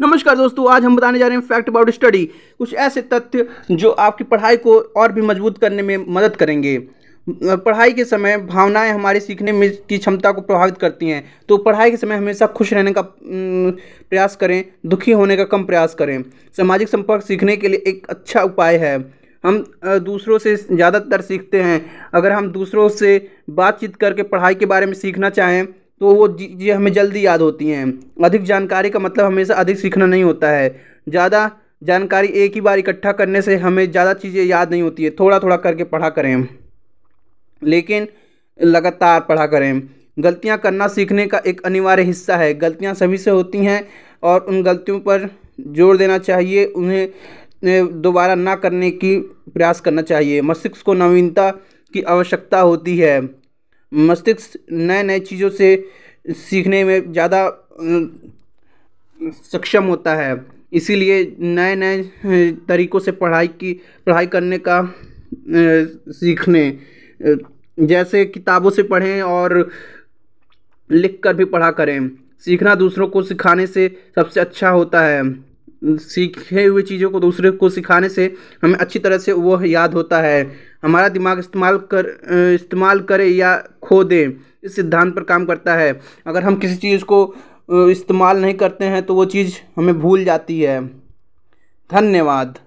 नमस्कार दोस्तों आज हम बताने जा रहे हैं फैक्ट अबाउट स्टडी कुछ ऐसे तथ्य जो आपकी पढ़ाई को और भी मजबूत करने में मदद करेंगे पढ़ाई के समय भावनाएं हमारे सीखने में की क्षमता को प्रभावित करती हैं तो पढ़ाई के समय हमेशा खुश रहने का प्रयास करें दुखी होने का कम प्रयास करें सामाजिक संपर्क सीखने के लिए एक अच्छा उपाय है हम दूसरों से ज़्यादातर सीखते हैं अगर हम दूसरों से बातचीत करके पढ़ाई के बारे में सीखना चाहें तो वो चीज़ें हमें जल्दी याद होती हैं अधिक जानकारी का मतलब हमेशा अधिक सीखना नहीं होता है ज़्यादा जानकारी एक ही बार इकट्ठा करने से हमें ज़्यादा चीज़ें याद नहीं होती है थोड़ा थोड़ा करके पढ़ा करें लेकिन लगातार पढ़ा करें गलतियाँ करना सीखने का एक अनिवार्य हिस्सा है गलतियाँ सभी से होती हैं और उन गलतियों पर जोर देना चाहिए उन्हें दोबारा ना करने की प्रयास करना चाहिए मस्तिष्क को नवीनता की आवश्यकता होती है मस्तिष्क नए नए चीज़ों से सीखने में ज़्यादा सक्षम होता है इसीलिए नए नए तरीक़ों से पढ़ाई की पढ़ाई करने का सीखने जैसे किताबों से पढ़ें और लिख कर भी पढ़ा करें सीखना दूसरों को सिखाने से सबसे अच्छा होता है सीखे हुए चीज़ों को दूसरे को सिखाने से हमें अच्छी तरह से वो याद होता है हमारा दिमाग इस्तेमाल कर इस्तेमाल करें या खो दें इस सिद्धांत पर काम करता है अगर हम किसी चीज़ को इस्तेमाल नहीं करते हैं तो वो चीज़ हमें भूल जाती है धन्यवाद